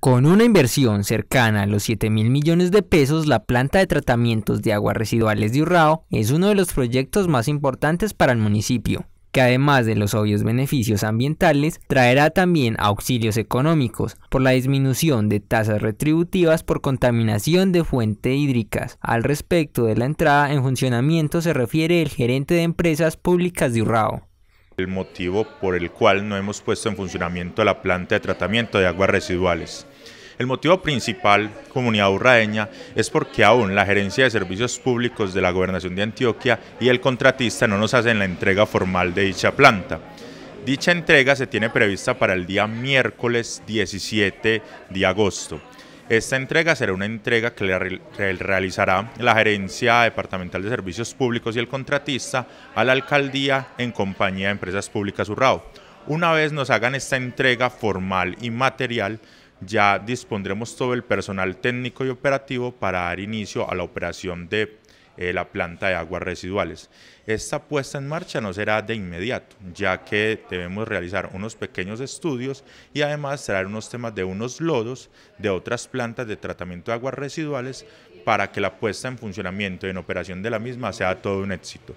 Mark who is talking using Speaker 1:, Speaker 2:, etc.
Speaker 1: Con una inversión cercana a los 7 mil millones de pesos, la planta de tratamientos de aguas residuales de Urrao es uno de los proyectos más importantes para el municipio, que además de los obvios beneficios ambientales, traerá también auxilios económicos por la disminución de tasas retributivas por contaminación de fuentes hídricas. Al respecto de la entrada en funcionamiento se refiere el gerente de empresas públicas de Urrao.
Speaker 2: El motivo por el cual no hemos puesto en funcionamiento la planta de tratamiento de aguas residuales el motivo principal, comunidad urraeña, es porque aún la Gerencia de Servicios Públicos de la Gobernación de Antioquia y el contratista no nos hacen la entrega formal de dicha planta. Dicha entrega se tiene prevista para el día miércoles 17 de agosto. Esta entrega será una entrega que realizará la Gerencia Departamental de Servicios Públicos y el contratista a la Alcaldía en compañía de Empresas Públicas Urrao. Una vez nos hagan esta entrega formal y material, ya dispondremos todo el personal técnico y operativo para dar inicio a la operación de eh, la planta de aguas residuales. Esta puesta en marcha no será de inmediato, ya que debemos realizar unos pequeños estudios y además traer unos temas de unos lodos de otras plantas de tratamiento de aguas residuales para que la puesta en funcionamiento y en operación de la misma sea todo un éxito.